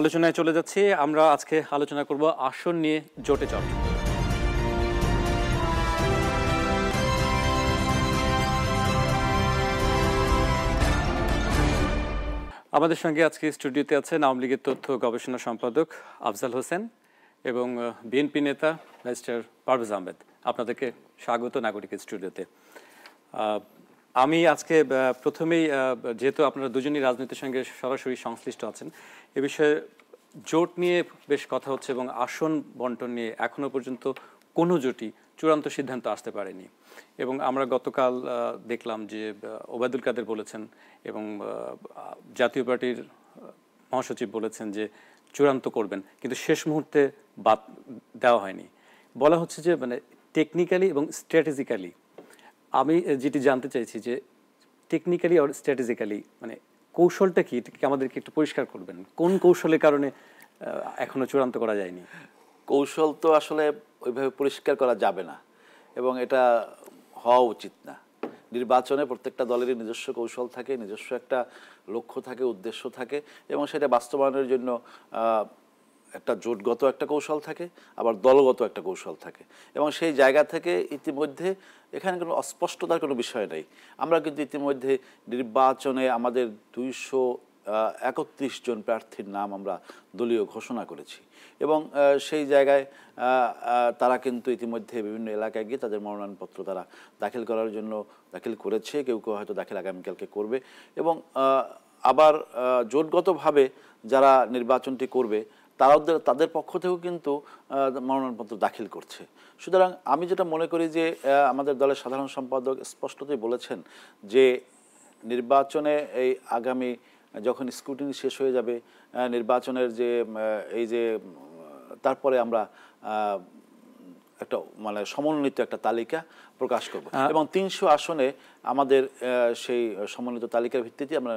আলোচনায় চলে যাচ্ছি আমরা আজকে আলোচনা করব আসন নিয়ে জোটে চট আমাদের সঙ্গে আজকে স্টুডিওতে আছেন আওয়ামী লীগের তথ্য গবেষণা সম্পাদক আফজাল হোসেন এবং বিএনপি নেতা মিস্টার পারভেজ আহমেদ আপনাদেরকে স্বাগত নাগরিক স্টুডিওতে আমি আজকে প্রথমেই যেহেতু আপনারা দুজনই রাজনীতির সঙ্গে সরাসরি সংশ্লিষ্ট আছেন এ বিষয়ে জোট নিয়ে বেশ কথা হচ্ছে এবং আসন বন্টন নিয়ে এখনও পর্যন্ত কোনো জোটই চূড়ান্ত সিদ্ধান্ত আসতে পারেনি এবং আমরা গতকাল দেখলাম যে ওবায়দুল কাদের বলেছেন এবং জাতীয় পার্টির মহাসচিব বলেছেন যে চূড়ান্ত করবেন কিন্তু শেষ মুহূর্তে বাদ দেওয়া হয়নি বলা হচ্ছে যে মানে টেকনিক্যালি এবং স্ট্র্যাটেজিক্যালি আমি যেটি জানতে চাইছি যে টেকনিক্যালি আর স্ট্র্যাটেজিক্যালি মানে কৌশলটা কি এটাকে আমাদেরকে একটু পরিষ্কার করবেন কোন কৌশলের কারণে এখনো চূড়ান্ত করা যায়নি কৌশল তো আসলে ওইভাবে পরিষ্কার করা যাবে না এবং এটা হওয়া উচিত না নির্বাচনে প্রত্যেকটা দলেরই নিজস্ব কৌশল থাকে নিজস্ব একটা লক্ষ্য থাকে উদ্দেশ্য থাকে এবং সেটা বাস্তবায়নের জন্য একটা জোটগত একটা কৌশল থাকে আবার দলগত একটা কৌশল থাকে এবং সেই জায়গা থেকে ইতিমধ্যে এখানে কোনো অস্পষ্টতার কোনো বিষয় নেই আমরা কিন্তু ইতিমধ্যে নির্বাচনে আমাদের দুইশো একত্রিশ জন প্রার্থীর নাম আমরা দলীয় ঘোষণা করেছি এবং সেই জায়গায় তারা কিন্তু ইতিমধ্যে বিভিন্ন এলাকায় গিয়ে তাদের মনোনয়নপত্র তারা দাখিল করার জন্য দাখিল করেছে কেউ কেউ হয়তো দাখিল আগামীকালকে করবে এবং আবার জোটগতভাবে যারা নির্বাচনটি করবে তারাও তাদের পক্ষ থেকেও কিন্তু মনোনয়নপত্র দাখিল করছে সুতরাং আমি যেটা মনে করি যে আমাদের দলের সাধারণ সম্পাদক স্পষ্টতই বলেছেন যে নির্বাচনে এই আগামী যখন স্ক্রুটিনি শেষ হয়ে যাবে নির্বাচনের যে এই যে তারপরে আমরা একটা মানে সমন্বিত একটা তালিকা প্রকাশ করব হ্যাঁ। এবং তিনশো আসনে আমাদের সেই সমন্বিত তালিকার ভিত্তিতে আমরা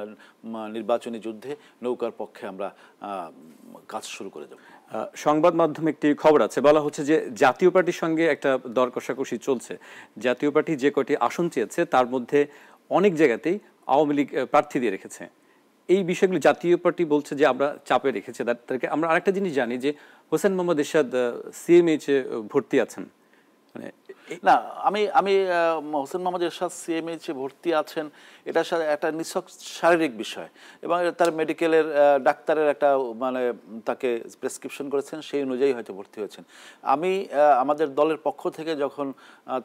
নির্বাচনী যুদ্ধে নৌকার পক্ষে আমরা কাজ শুরু করে দেব সংবাদ মাধ্যমে একটি খবর আছে বলা হচ্ছে যে জাতীয় পার্টির সঙ্গে একটা দর কষাকষি চলছে জাতীয় পার্টি যে কটি আসন চেয়েছে তার মধ্যে অনেক জায়গাতেই আওয়ামী লীগ প্রার্থী দিয়ে রেখেছে এই বিষয়গুলো জাতীয় পার্টি বলছে যে আমরা চাপে রেখেছে তাদেরকে আমরা আরেকটা জিনিস জানি যে হোসেন মোহাম্মদ ইরশাদ সিএমএইচে ভর্তি আছেন মানে না আমি আমি হোসেন মোহাম্মদ এরশাদ সিএমএইচ ভর্তি আছেন এটা একটা নিছক শারীরিক বিষয় এবং তার মেডিকেলের ডাক্তারের একটা মানে তাকে প্রেসক্রিপশন করেছেন সেই অনুযায়ী হয়তো ভর্তি হয়েছেন আমি আমাদের দলের পক্ষ থেকে যখন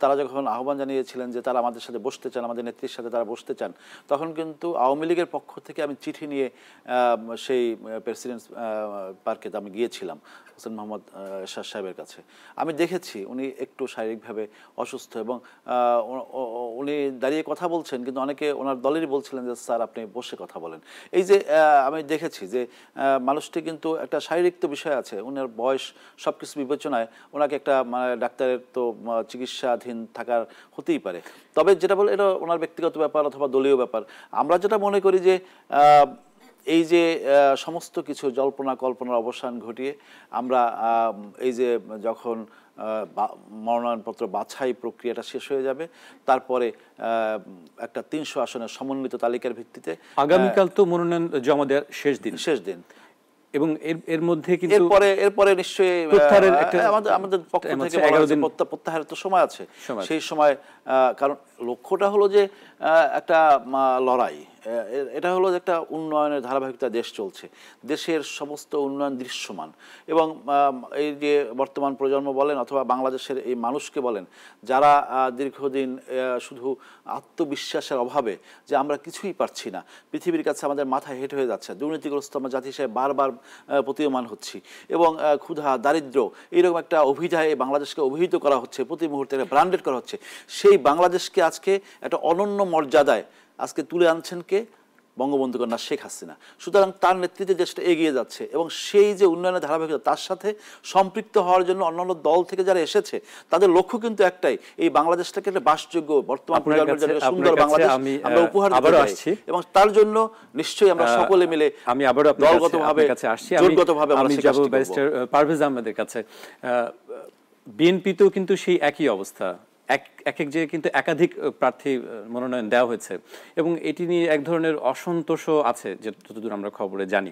তারা যখন আহ্বান জানিয়েছিলেন যে তারা আমাদের সাথে বসতে চান আমাদের নেত্রীর সাথে তারা বসতে চান তখন কিন্তু আওয়ামী লীগের পক্ষ থেকে আমি চিঠি নিয়ে সেই প্রেসিডেন্ট পার্কে আমি গিয়েছিলাম হোসেন মোহাম্মদ শাহ সাহেবের কাছে আমি দেখেছি উনি একটু শারীরিকভাবে অসুস্থ এবং উনি দাঁড়িয়ে কথা বলছেন কিন্তু অনেকে ওনার দলেরই বলছিলেন যে স্যার আপনি বসে কথা বলেন এই যে আমি দেখেছি যে মানুষটি কিন্তু একটা শারীরিক তো বিষয় আছে ওনার বয়স সব কিছু বিবেচনায় ওনাকে একটা মানে ডাক্তারের তো চিকিৎসাধীন থাকার হতেই পারে তবে যেটা বলে এটা ওনার ব্যক্তিগত ব্যাপার অথবা দলীয় ব্যাপার আমরা যেটা মনে করি যে এই যে সমস্ত কিছু জল্পনা কল্পনার অবসান ঘটিয়ে আমরা এই যে যখন মনোনয়নপত্র বাছাই প্রক্রিয়াটা শেষ হয়ে যাবে তারপরে একটা তিনশো আসনের সমন্বিত তালিকার ভিত্তিতে আগামীকাল তো মনোনয়ন জমা দেওয়ার শেষ দিন শেষ দিন এবং এর এর মধ্যে কিন্তু এরপরে এরপরে নিশ্চয়ই আমাদের আমাদের পক্ষ থেকে প্রত্যাহারের তো সময় আছে সেই সময় কারণ লক্ষ্যটা হলো যে একটা লড়াই এটা হলো একটা উন্নয়নের ধারাবাহিকতা দেশ চলছে দেশের সমস্ত উন্নয়ন দৃশ্যমান এবং এই যে বর্তমান প্রজন্ম বলেন অথবা বাংলাদেশের এই মানুষকে বলেন যারা দীর্ঘদিন শুধু আত্মবিশ্বাসের অভাবে যে আমরা কিছুই পারছি না পৃথিবীর কাছে আমাদের মাথা হেঁট হয়ে যাচ্ছে দুর্নীতিগ্রস্ত আমরা জাতি হিসেবে বারবার প্রতীয়মান হচ্ছি এবং ক্ষুধা দারিদ্র এইরকম একটা অভিধায় বাংলাদেশকে অভিহিত করা হচ্ছে প্রতি মুহূর্তে ব্র্যান্ডেড করা হচ্ছে সেই বাংলাদেশকে আজকে একটা অনন্য মর্যাদায় আজকে তুলে আনছেন কে বঙ্গবন্ধু কন্যা শেখ হাসিনা সুতরাং তার নেতৃত্বে দেশটা এগিয়ে যাচ্ছে এবং সেই যে উন্নয়নের ধারাবাহিকতা তার সাথে সম্পৃক্ত হওয়ার জন্য অন্যান্য দল থেকে যারা এসেছে তাদের লক্ষ্য কিন্তু একটাই এই বাংলাদেশটাকে একটা বাসযোগ্য বর্তমান সুন্দর বাংলাদেশ আমরা উপহার দিতে আসছি এবং তার জন্য নিশ্চয়ই আমরা সকলে মিলে আমি আবারও দলগতভাবে কাছে আসছি জোটগতভাবে আমরা যাব ব্যারিস্টার পারভেজ আহমেদের কাছে বিএনপি তো কিন্তু সেই একই অবস্থা এক এক জায়গায় কিন্তু একাধিক প্রার্থী মনোনয়ন দেওয়া হয়েছে এবং এটি নিয়ে এক ধরনের অসন্তোষও আছে যে যতদূর আমরা খবরে জানি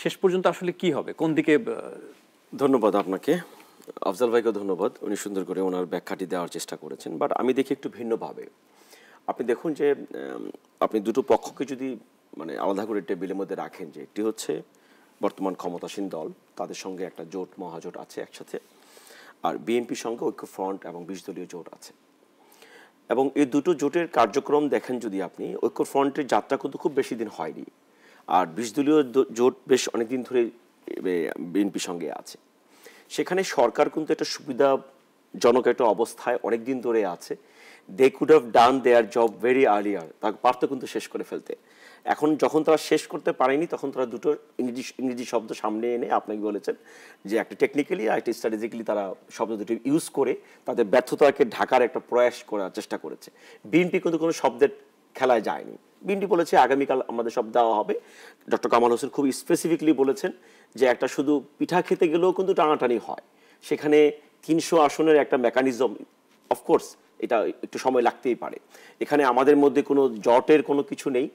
শেষ পর্যন্ত আসলে কি হবে কোন দিকে ধন্যবাদ আপনাকে আফজাল ভাইকে ধন্যবাদ উনি সুন্দর করে ওনার ব্যাখ্যাটি দেওয়ার চেষ্টা করেছেন বাট আমি দেখি একটু ভিন্নভাবে আপনি দেখুন যে আপনি দুটো পক্ষকে যদি মানে আলাদা করে টেবিলের মধ্যে রাখেন যে একটি হচ্ছে বর্তমান ক্ষমতাসীন দল তাদের সঙ্গে একটা জোট মহাজোট আছে একসাথে আর বিএনপি সঙ্গে ঐক্য ফ্রন্ট এবং বিশ দলীয় জোট আছে এবং এই দুটো জোটের কার্যক্রম দেখেন যদি আপনি ঐক্য ফ্রন্টের যাত্রা কিন্তু খুব বেশি দিন হয়নি আর বিশ দলীয় জোট বেশ অনেকদিন ধরে বিএনপি সঙ্গে আছে সেখানে সরকার কিন্তু একটা সুবিধাজনক একটা অবস্থায় অনেক দিন ধরে আছে they could have done their job very earlier তা পার্থ কিন্তু শেষ করে ফেলতে এখন যখন তারা শেষ করতে পারেনি তখন তারা দুটো ইংরেজি ইংরেজি শব্দ সামনে এনে আপনাকে বলেছেন যে একটা টেকনিক্যালি আর একটা স্ট্র্যাটেজিক্যালি তারা শব্দ দুটি ইউজ করে তাদের ব্যর্থতাকে ঢাকার একটা প্রয়াস করার চেষ্টা করেছে বিএনপি কিন্তু কোনো শব্দের খেলায় যায়নি বিএনপি বলেছে আগামীকাল আমাদের সব দেওয়া হবে ডক্টর কামাল হোসেন খুব স্পেসিফিকলি বলেছেন যে একটা শুধু পিঠা খেতে গেলেও কিন্তু টানাটানি হয় সেখানে তিনশো আসনের একটা মেকানিজম অফকোর্স এটা একটু সময় লাগতেই পারে এখানে আমাদের মধ্যে কোনো জটের কোনো কিছু নেই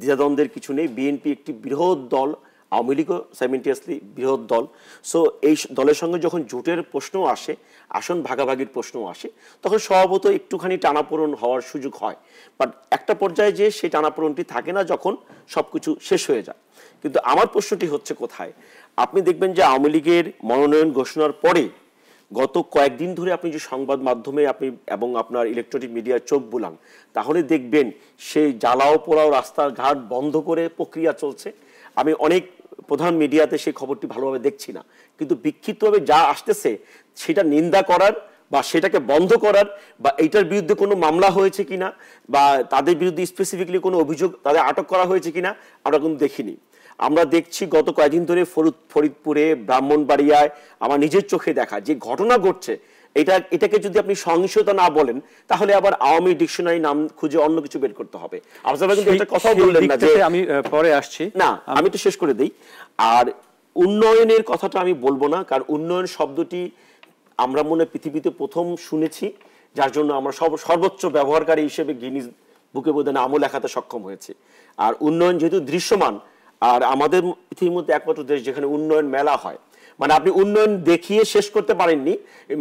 দ্বিধাদ্বন্দ্বের কিছু নেই বিএনপি একটি বৃহৎ দল আওয়ামী লীগও সাইমেন্টিয়াসলি বৃহৎ দল সো এই দলের সঙ্গে যখন জোটের প্রশ্ন আসে আসন ভাগাভাগির প্রশ্ন আসে তখন স্বভাবত একটুখানি টানাপোড়ন হওয়ার সুযোগ হয় বাট একটা পর্যায়ে যে সেই টানাপোড়নটি থাকে না যখন সব কিছু শেষ হয়ে যায় কিন্তু আমার প্রশ্নটি হচ্ছে কোথায় আপনি দেখবেন যে আওয়ামী লীগের মনোনয়ন ঘোষণার পরে গত কয়েকদিন ধরে আপনি যে সংবাদ মাধ্যমে আপনি এবং আপনার ইলেকট্রনিক মিডিয়ার চোখ বুলান তাহলে দেখবেন সেই জ্বালাও পোড়াও রাস্তাঘাট বন্ধ করে প্রক্রিয়া চলছে আমি অনেক প্রধান মিডিয়াতে সেই খবরটি ভালোভাবে দেখছি না কিন্তু বিক্ষিপ্তভাবে যা আসতেছে সেটা নিন্দা করার বা সেটাকে বন্ধ করার বা এইটার বিরুদ্ধে কোনো মামলা হয়েছে কিনা বা তাদের বিরুদ্ধে স্পেসিফিকলি কোনো অভিযোগ তাদের আটক করা হয়েছে কিনা আমরা কিন্তু দেখিনি আমরা দেখছি গত কয়েকদিন ধরে ফরিদ ফরিদপুরে ব্রাহ্মণবাড়িয়ায় আমার নিজের চোখে দেখা যে ঘটনা ঘটছে এটা এটাকে যদি আপনি সহিংসতা না বলেন তাহলে আবার আওয়ামী ডিকশনারি নাম খুঁজে অন্য কিছু বের করতে হবে কথাও বললেন না যে আমি পরে আসছি না আমি তো শেষ করে দিই আর উন্নয়নের কথাটা আমি বলবো না কারণ উন্নয়ন শব্দটি আমরা মনে পৃথিবীতে প্রথম শুনেছি যার জন্য আমরা সব সর্বোচ্চ ব্যবহারকারী হিসেবে গিনিস বুকে বোধ নামও লেখাতে সক্ষম হয়েছে আর উন্নয়ন যেহেতু দৃশ্যমান আর আমাদের পৃথিবীর মধ্যে একমাত্র দেশ যেখানে উন্নয়ন মেলা হয় মানে আপনি উন্নয়ন দেখিয়ে শেষ করতে পারেননি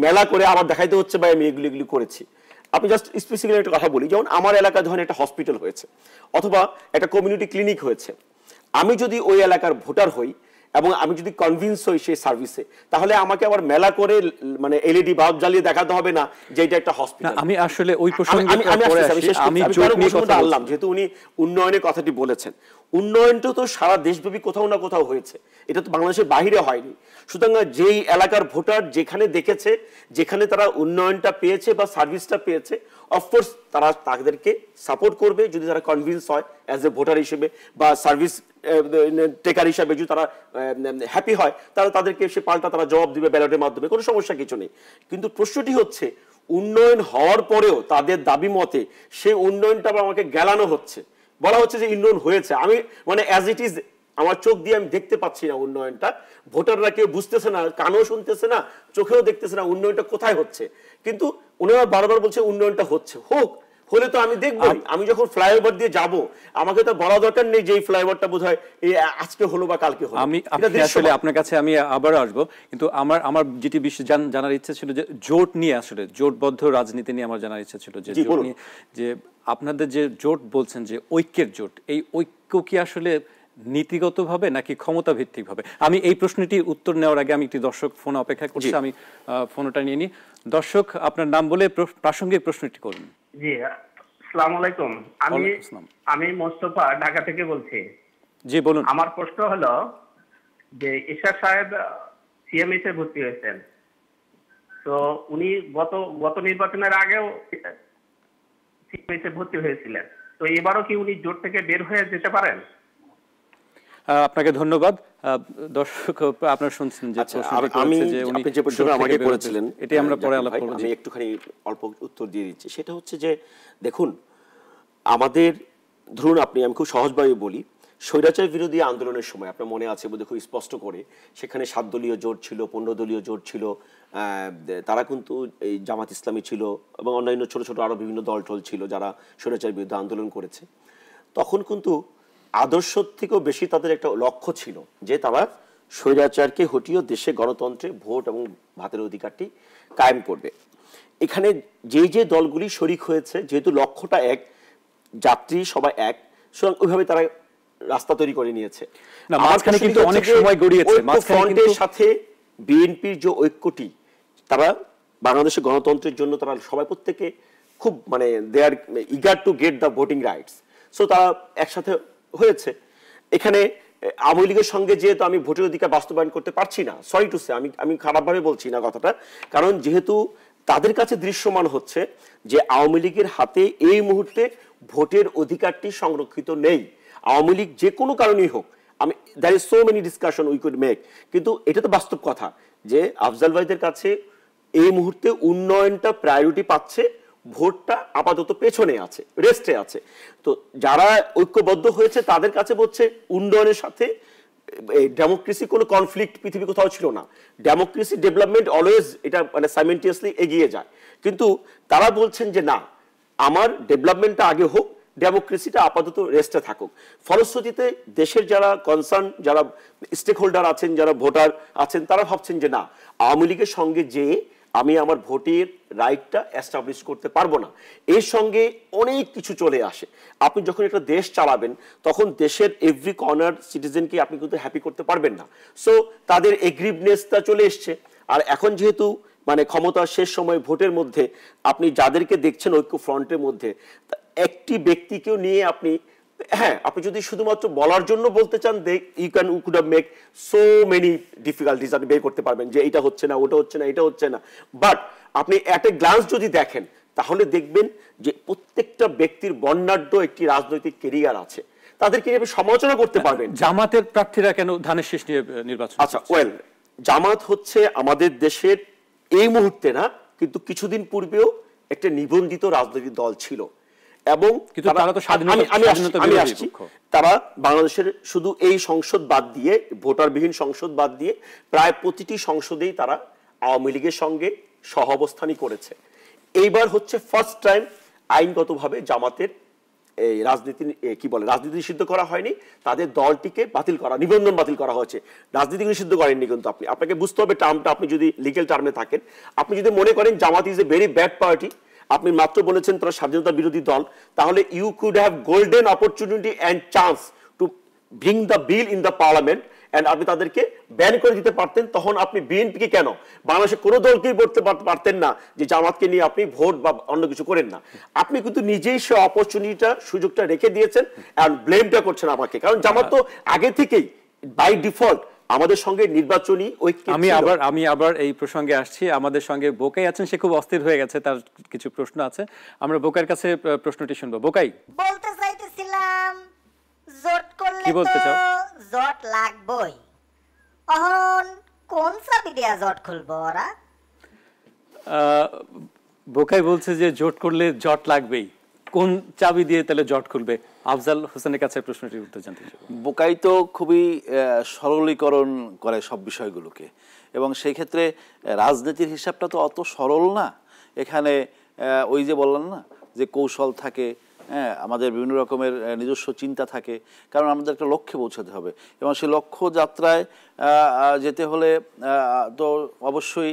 মেলা করে আমার দেখাইতে হচ্ছে ভাই আমি এগুলি এগুলি করেছি আপনি জাস্ট স্পেসিফিক একটা কথা বলি যেমন আমার এলাকায় ধরেন একটা হসপিটাল হয়েছে অথবা একটা কমিউনিটি ক্লিনিক হয়েছে আমি যদি ওই এলাকার ভোটার হই এবং আমি যদি কনভিন্স হই সেই সার্ভিসে তাহলে আমাকে আবার মেলা করে মানে এলইডি e বাল্ব জ্বালিয়ে দেখাতে হবে না যে এটা একটা হসপিটাল আমি আসলে ওই প্রসঙ্গে আমি আমি কথা বললাম যেহেতু উনি উন্নয়নের কথাটি বলেছেন উন্নয়নটা তো সারা দেশব্যাপী কোথাও না কোথাও হয়েছে এটা তো বাংলাদেশের বাহিরে হয়নি সুতরাং যেই এলাকার ভোটার যেখানে দেখেছে যেখানে তারা উন্নয়নটা পেয়েছে বা সার্ভিসটা পেয়েছে অফকোর্স তারা তাদেরকে সাপোর্ট করবে যদি তারা কনভিন্স হয় অ্যাজ এ ভোটার হিসেবে বা সার্ভিস টেকার হিসাবে যদি তারা হ্যাপি হয় তাহলে তাদেরকে সে পাল্টা তারা জবাব দিবে ব্যালটের মাধ্যমে কোনো সমস্যা কিছু নেই কিন্তু প্রশ্নটি হচ্ছে উন্নয়ন হওয়ার পরেও তাদের দাবি মতে সেই উন্নয়নটা আবার আমাকে গেলানো হচ্ছে বলা হচ্ছে যে উন্নয়ন হয়েছে আমি মানে অ্যাজ ইট ইজ আমার চোখ দিয়ে আমি দেখতে পাচ্ছি না উন্নয়নটা ভোটাররা কেউ বুঝতেছে না কানও শুনতেছে না চোখেও দেখতেছে না উন্নয়নটা কোথায় হচ্ছে কিন্তু ওনারা বারবার বলছে উন্নয়নটা হচ্ছে হোক হলে তো আমি দেখবো আমি যখন ফ্লাইওভার দিয়ে যাব আমাকে তো বলা দরকার নেই যে এই ফ্লাইওভারটা বোধ হয় আজকে হলো বা কালকে হলো আমি আসলে আপনার কাছে আমি আবার আসবো কিন্তু আমার আমার যেটি বিষয় জানার ইচ্ছে ছিল যে জোট নিয়ে আসলে জোটবদ্ধ রাজনীতি নিয়ে আমার জানার ইচ্ছে ছিল যে যে আপনাদের যে জোট বলছেন যে ঐক্যের জোট এই ঐক্য কি আসলে নীতিগতভাবে নাকি ক্ষমতা ভিত্তিকভাবে আমি এই প্রশ্নটির উত্তর নেওয়ার আগে আমি একটি দর্শক ফোন অপেক্ষা করছি আমি ফোনটা নিয়ে নিই দর্শক আপনার নাম বলে প্রাসঙ্গিক প্রশ্নটি করুন জি আসসালামু আলাইকুম আমি আমি মোস্তফা ঢাকা থেকে বলছি জি বলুন আমার প্রশ্ন হলো যে ঈশা সাহেব সিএমএস এ ভর্তি হয়েছেন তো উনি গত গত নির্বাচনের আগেও সিএমএস এ ভর্তি হয়েছিলেন তো এবারও কি উনি জোট থেকে বের হয়ে যেতে পারেন আপনাকে ধন্যবাদ দর্শক আপনারা শুনছেন যে আচ্ছা, আমি যে উনি যে প্রশ্ন আমাকে করেছিলেন এটাই আমরা পরে আলাপ করব আমি একটুখানি অল্প উত্তর দিয়ে দিচ্ছি সেটা হচ্ছে যে দেখুন আমাদের ধরুন আপনি আমি খুব সহজভাবে বলি স্বৈরাচার বিরোধী আন্দোলনের সময় আপনার মনে আছে বোধহয় খুব স্পষ্ট করে সেখানে সাত দলীয় জোট ছিল পনেরো দলীয় জোট ছিল তারা কিন্তু এই জামাত ইসলামী ছিল এবং অন্যান্য ছোট ছোট আরও বিভিন্ন দল টল ছিল যারা স্বৈরাচার বিরুদ্ধে আন্দোলন করেছে তখন কিন্তু আদর্শ থেকেও বেশি তাদের একটা লক্ষ্য ছিল যে তারা স্বৈরাচারকে হটিয়ে দেশে গণতন্ত্রে ভোট এবং ভাতের অধিকারটি কায়েম করবে এখানে যে যে দলগুলি শরিক হয়েছে যেহেতু লক্ষ্যটা এক যাত্রী সবাই এক সুতরাং ওইভাবে তারা রাস্তা তৈরি করে নিয়েছে মাঝখানে কিন্তু অনেক সময় গড়িয়েছে ফ্রন্টের সাথে বিএনপির যে ঐক্যটি তারা বাংলাদেশের গণতন্ত্রের জন্য তারা সবাই প্রত্যেকে খুব মানে they are eager to get the voting rights so তারা একসাথে হয়েছে এখানে আওয়ামী লীগের সঙ্গে যেহেতু আমি ভোটের অধিকার বাস্তবায়ন করতে পারছি না সরি টু সে আমি আমি খারাপভাবে বলছি না কথাটা কারণ যেহেতু তাদের কাছে দৃশ্যমান হচ্ছে যে আওয়ামী লীগের হাতে এই মুহূর্তে ভোটের অধিকারটি সংরক্ষিত নেই আওয়ামী লীগ যে কোনো কারণেই হোক আমি there is so many discussion we could make কিন্তু এটা তো বাস্তব কথা যে আফজাল ভাইদের কাছে এই মুহূর্তে উন্নয়নটা প্রায়োরিটি পাচ্ছে ভোটটা আপাতত পেছনে আছে রেস্টে আছে তো যারা ঐক্যবদ্ধ হয়েছে তাদের কাছে বলছে উন্নয়নের সাথে ডেমোক্রেসি কোনো কনফ্লিক্ট পৃথিবী কোথাও ছিল না ডেমোক্রেসি ডেভেলপমেন্ট অলওয়েজ এটা মানে সাইমেন্টিয়াসলি এগিয়ে যায় কিন্তু তারা বলছেন যে না আমার ডেভেলপমেন্টটা আগে হোক ডেমোক্রেসিটা আপাতত রেস্টে থাকুক ফলশ্রুতিতে দেশের যারা কনসার্ন যারা স্টেক হোল্ডার আছেন যারা ভোটার আছেন তারা ভাবছেন যে না আওয়ামী লীগের সঙ্গে যেয়ে আমি আমার ভোটের রাইটটা অ্যাস্টাবলিশ করতে পারবো না এর সঙ্গে অনেক কিছু চলে আসে আপনি যখন একটা দেশ চালাবেন তখন দেশের এভরি কর্নার সিটিজেনকে আপনি কিন্তু হ্যাপি করতে পারবেন না সো তাদের এগ্রিভনেসটা চলে এসছে আর এখন যেহেতু মানে ক্ষমতার শেষ সময় ভোটের মধ্যে আপনি যাদেরকে দেখছেন ঐক্য ফ্রন্টের মধ্যে একটি ব্যক্তিকেও নিয়ে আপনি হ্যাঁ আপনি যদি শুধুমাত্র বলার জন্য বলতে চান they you can would have make so many difficulties আপনি বের করতে পারবেন যে এটা হচ্ছে না ওটা হচ্ছে না এটা হচ্ছে না বাট আপনি অ্যাট এ গ্লান্স যদি দেখেন তাহলে দেখবেন যে প্রত্যেকটা ব্যক্তির বর্ণাঢ্য একটি রাজনৈতিক কেরিয়ার আছে তাদেরকে আপনি সমালোচনা করতে হ্যাঁ, পারবেন জামাতের প্রার্থীরা কেন ধানের শেষ নিয়ে নির্বাচন আচ্ছা ওয়েল জামাত হচ্ছে আমাদের দেশের এই মুহূর্তে না কিন্তু কিছুদিন পূর্বেও একটা নিবন্ধিত রাজনৈতিক দল ছিল এবং কিন্তু তারা তো আমি আসছি তারা বাংলাদেশের শুধু এই সংসদ বাদ দিয়ে ভোটারবিহীন সংসদ বাদ দিয়ে প্রায় প্রতিটি সংসদেই তারা আওয়ামী লীগের সঙ্গে সহ অবস্থানই করেছে এইবার হচ্ছে ফার্স্ট টাইম আইনগতভাবে জামাতের এই রাজনীতি কি বলে রাজনীতি নিষিদ্ধ করা হয়নি তাদের দলটিকে বাতিল করা নিবন্ধন বাতিল করা হয়েছে রাজনীতি নিষিদ্ধ করেননি কিন্তু আপনি আপনাকে বুঝতে হবে টার্মটা আপনি যদি লিগেল টার্মে থাকেন আপনি যদি মনে করেন Jamaat is a very bad party আপনি মাত্র বলেছেন তারা স্বাধীনতা বিরোধী দল তাহলে you could have golden opportunity and chance to bring the bill in the parliament and আপনি তাদেরকে ব্যান করে দিতে পারতেন তখন আপনি বিএনপিকে কেন বাংলাদেশে কোনো দলকেই বলতে পারতেন না যে জামাতকে নিয়ে আপনি ভোট বা অন্য কিছু করেন না আপনি কিন্তু নিজেই সে অপরচুনিটিটা সুযোগটা রেখে দিয়েছেন অ্যান্ড ব্লেমটা করছেন আমাকে কারণ জামাত তো আগে থেকেই বাই ডিফল্ট আমাদের সঙ্গে নির্বাচনী ঐক্য আমি আবার আমি আবার এই প্রসঙ্গে আসছি আমাদের সঙ্গে বোকাই আছেন সে খুব অস্থির হয়ে গেছে তার কিছু প্রশ্ন আছে আমরা বোকার কাছে প্রশ্নটি শুনবো বোকাই বলতে চাইতেছিলাম জট করলে কি বলতে চাও জট লাগবই অহন কোন সাবি দিয়া জট খুলব ওরা বোকাই বলছে যে জট করলে জট লাগবেই কোন চাবি দিয়ে তাহলে জট খুলবে আফজাল হোসেনের কাছে প্রশ্নটির উত্তর জানতে বোকাই তো খুবই সরলীকরণ করে সব বিষয়গুলোকে এবং সেই ক্ষেত্রে রাজনীতির হিসাবটা তো অত সরল না এখানে ওই যে বললাম না যে কৌশল থাকে হ্যাঁ আমাদের বিভিন্ন রকমের নিজস্ব চিন্তা থাকে কারণ আমাদের একটা লক্ষ্যে পৌঁছাতে হবে এবং সেই লক্ষ্য যাত্রায় যেতে হলে তো অবশ্যই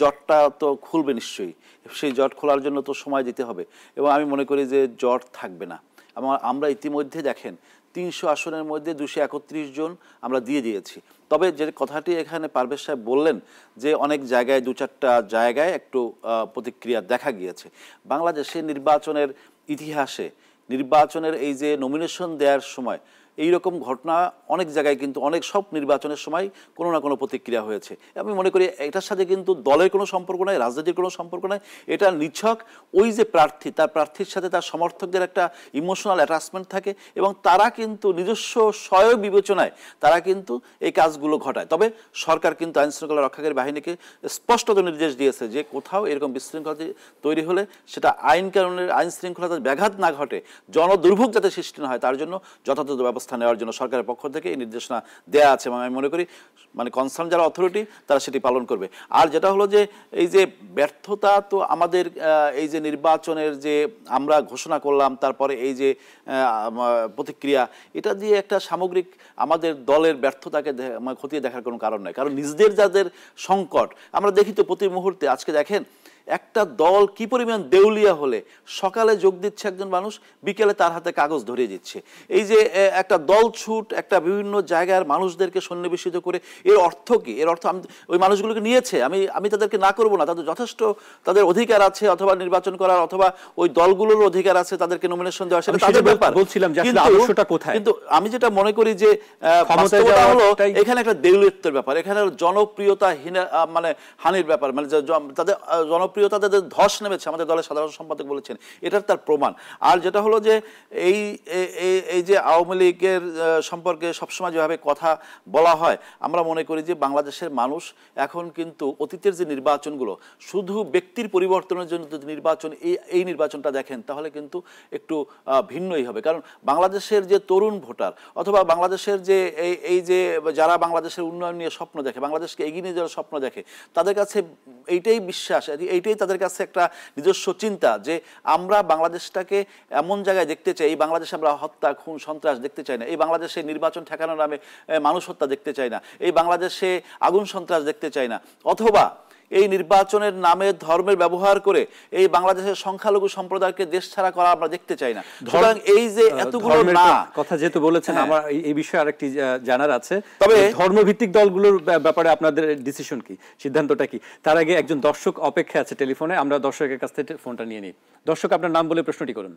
জটটা তো খুলবে নিশ্চয়ই সেই জট খোলার জন্য তো সময় দিতে হবে এবং আমি মনে করি যে জট থাকবে না আমরা ইতিমধ্যে দেখেন তিনশো আসনের মধ্যে দুশো একত্রিশ জন আমরা দিয়ে দিয়েছি তবে যে কথাটি এখানে পারভেজ সাহেব বললেন যে অনেক জায়গায় দু চারটা জায়গায় একটু প্রতিক্রিয়া দেখা গিয়েছে বাংলাদেশে নির্বাচনের ইতিহাসে নির্বাচনের এই যে নমিনেশন দেওয়ার সময় এই রকম ঘটনা অনেক জায়গায় কিন্তু অনেক সব নির্বাচনের সময় কোনো না কোনো প্রতিক্রিয়া হয়েছে আমি মনে করি এটার সাথে কিন্তু দলের কোনো সম্পর্ক নাই রাজনীতির কোনো সম্পর্ক নাই এটা নিছক ওই যে প্রার্থী তার প্রার্থীর সাথে তার সমর্থকদের একটা ইমোশনাল অ্যাটাচমেন্ট থাকে এবং তারা কিন্তু নিজস্ব স্বয় বিবেচনায় তারা কিন্তু এই কাজগুলো ঘটায় তবে সরকার কিন্তু আইন শৃঙ্খলা রক্ষাকারী বাহিনীকে স্পষ্টত নির্দেশ দিয়েছে যে কোথাও এরকম বিশৃঙ্খলা তৈরি হলে সেটা আইন কারণের আইন শৃঙ্খলা ব্যাঘাত না ঘটে জনদুর্ভোগ যাতে সৃষ্টি না হয় তার জন্য যথাযথ ব্যবস্থা ব্যবস্থা নেওয়ার জন্য সরকারের পক্ষ থেকে এই নির্দেশনা দেওয়া আছে এবং আমি মনে করি মানে কনসার্ন যারা অথরিটি তারা সেটি পালন করবে আর যেটা হলো যে এই যে ব্যর্থতা তো আমাদের এই যে নির্বাচনের যে আমরা ঘোষণা করলাম তারপরে এই যে প্রতিক্রিয়া এটা দিয়ে একটা সামগ্রিক আমাদের দলের ব্যর্থতাকে মানে খতিয়ে দেখার কোনো কারণ নয় কারণ নিজেদের যাদের সংকট আমরা দেখি তো প্রতি মুহূর্তে আজকে দেখেন একটা দল কি পরিমাণ দেউলিয়া হলে সকালে যোগ দিচ্ছে একজন মানুষ বিকেলে তার হাতে কাগজ ধরিয়ে দিচ্ছে এই যে একটা দল ছুট একটা বিভিন্ন জায়গার মানুষদেরকে সন্নিবেশিত করে এর অর্থ কি এর অর্থ আমি ওই মানুষগুলোকে নিয়েছে আমি আমি তাদেরকে না করব না তাদের যথেষ্ট তাদের অধিকার আছে অথবা নির্বাচন করার অথবা ওই দলগুলোর অধিকার আছে তাদেরকে নমিনেশন দেওয়া সেটা তাদের ব্যাপার বলছিলাম কিন্তু আমি যেটা মনে করি যে হলো এখানে একটা দেউলিত্বের ব্যাপার এখানে জনপ্রিয়তা মানে হানির ব্যাপার মানে তাদের জনপ্রিয় জনপ্রিয়তা তাদের ধস নেমেছে আমাদের দলের সাধারণ সম্পাদক বলেছেন এটার তার প্রমাণ আর যেটা হলো যে এই এই যে আওয়ামী লীগের সম্পর্কে সবসময় যেভাবে কথা বলা হয় আমরা মনে করি যে বাংলাদেশের মানুষ এখন কিন্তু অতীতের যে নির্বাচনগুলো শুধু ব্যক্তির পরিবর্তনের জন্য যদি নির্বাচন এই এই নির্বাচনটা দেখেন তাহলে কিন্তু একটু ভিন্নই হবে কারণ বাংলাদেশের যে তরুণ ভোটার অথবা বাংলাদেশের যে এই এই যে যারা বাংলাদেশের উন্নয়ন নিয়ে স্বপ্ন দেখে বাংলাদেশকে এগিয়ে নিয়ে যাওয়ার স্বপ্ন দেখে তাদের কাছে এইটাই বিশ্বাস এইটাই এটাই তাদের কাছে একটা নিজস্ব চিন্তা যে আমরা বাংলাদেশটাকে এমন জায়গায় দেখতে চাই এই বাংলাদেশে আমরা হত্যা খুন সন্ত্রাস দেখতে চাই না এই বাংলাদেশে নির্বাচন ঠেকানোর নামে মানুষ হত্যা দেখতে চাই না এই বাংলাদেশে আগুন সন্ত্রাস দেখতে চাই না অথবা এই নির্বাচনের নামে ধর্মের ব্যবহার করে এই বাংলাদেশের সংখ্যালঘু সম্প্রদায়কে দেশ ছাড়া করা আমরা দেখতে চাই না সুতরাং এই যে এতগুলো না কথা যেহেতু বলেছেন হ্যাঁ। আমার এই বিষয়ে আরেকটি জানার আছে তবে ধর্মভিত্তিক দলগুলোর ব্যাপারে আপনাদের ডিসিশন কি সিদ্ধান্তটা কি তার আগে একজন দর্শক অপেক্ষা আছে টেলিফোনে আমরা দর্শকের কাছ থেকে ফোনটা নিয়ে নিই দর্শক আপনার নাম বলে প্রশ্নটি করুন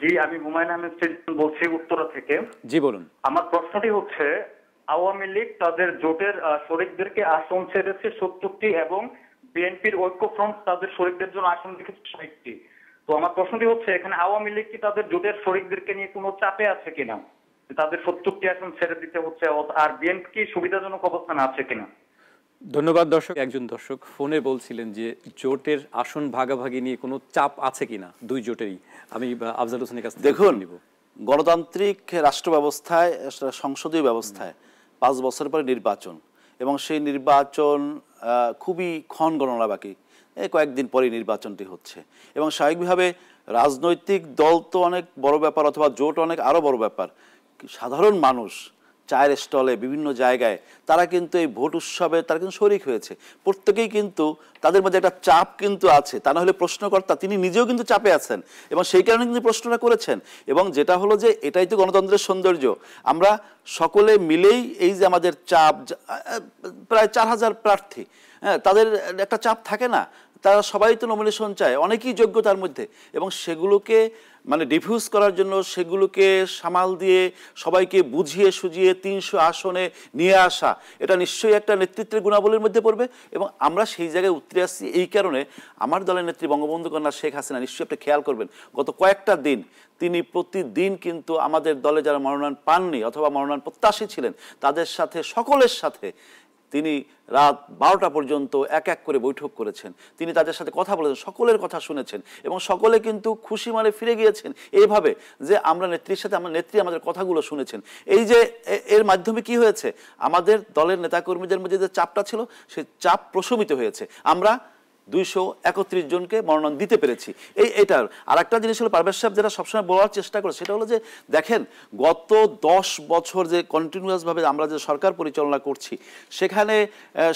জি আমি হুমায়ুন আহমেদ বলছি উত্তরা থেকে জি বলুন আমার প্রশ্নটি হচ্ছে আওয়ামী লীগ তাদের জোটের শরিকদেরকে আসন ছেড়েছে সত্তরটি এবং বিএনপির ঐক্যফ্রন্ট তাদের শরিকদের জন্য আসন রেখেছে ষাটটি তো আমার প্রশ্নটি হচ্ছে এখানে আওয়ামী লীগ কি তাদের জোটের শরিকদেরকে নিয়ে কোনো চাপে আছে কিনা তাদের সত্তরটি আসন ছেড়ে দিতে হচ্ছে আর বিএনপি কি সুবিধাজনক অবস্থানে আছে কিনা ধন্যবাদ দর্শক একজন দর্শক ফোনে বলছিলেন যে জোটের আসন ভাগাভাগি নিয়ে কোনো চাপ আছে কিনা দুই জোটেরই আমি আফজাল হোসেনের কাছে দেখুন গণতান্ত্রিক রাষ্ট্র ব্যবস্থায় সংসদীয় ব্যবস্থায় পাঁচ বছর পরে নির্বাচন এবং সেই নির্বাচন খুবই ক্ষণ গণনা বাকি কয়েকদিন পরে নির্বাচনটি হচ্ছে এবং স্বাভাবিকভাবে রাজনৈতিক দল তো অনেক বড় ব্যাপার অথবা জোট অনেক আরও বড় ব্যাপার সাধারণ মানুষ চায়ের স্টলে বিভিন্ন জায়গায় তারা কিন্তু এই ভোট উৎসবে তারা কিন্তু শরিক হয়েছে প্রত্যেকেই কিন্তু তাদের মধ্যে একটা চাপ কিন্তু আছে তা না হলে প্রশ্নকর্তা তিনি নিজেও কিন্তু চাপে আছেন এবং সেই কারণে কিন্তু প্রশ্নটা করেছেন এবং যেটা হলো যে এটাই তো গণতন্ত্রের সৌন্দর্য আমরা সকলে মিলেই এই যে আমাদের চাপ প্রায় চার হাজার প্রার্থী হ্যাঁ তাদের একটা চাপ থাকে না তারা সবাই তো নমিনেশন চায় অনেকেই যোগ্য তার মধ্যে এবং সেগুলোকে মানে ডিফিউজ করার জন্য সেগুলোকে সামাল দিয়ে সবাইকে বুঝিয়ে সুজিয়ে তিনশো আসনে নিয়ে আসা এটা নিশ্চয়ই একটা নেতৃত্বের গুণাবলীর মধ্যে পড়বে এবং আমরা সেই জায়গায় উত্তরে আসছি এই কারণে আমার দলের নেত্রী বঙ্গবন্ধু কন্যা শেখ হাসিনা নিশ্চয়ই আপনি খেয়াল করবেন গত কয়েকটা দিন তিনি প্রতিদিন কিন্তু আমাদের দলে যারা মনোনয়ন পাননি অথবা মনোনয়ন প্রত্যাশী ছিলেন তাদের সাথে সকলের সাথে তিনি রাত বারোটা পর্যন্ত এক এক করে বৈঠক করেছেন তিনি তাদের সাথে কথা বলেছেন সকলের কথা শুনেছেন এবং সকলে কিন্তু খুশি মানে ফিরে গিয়েছেন এইভাবে যে আমরা নেত্রীর সাথে আমরা নেত্রী আমাদের কথাগুলো শুনেছেন এই যে এর মাধ্যমে কি হয়েছে আমাদের দলের নেতাকর্মীদের মধ্যে যে চাপটা ছিল সে চাপ প্রশমিত হয়েছে আমরা দুইশো একত্রিশ জনকে মনোনয়ন দিতে পেরেছি এই এটার আর একটা জিনিস হলো পারভেজ সাহেব যেটা সবসময় বলার চেষ্টা করে সেটা হলো যে দেখেন গত দশ বছর যে কন্টিনিউয়াসভাবে আমরা যে সরকার পরিচালনা করছি সেখানে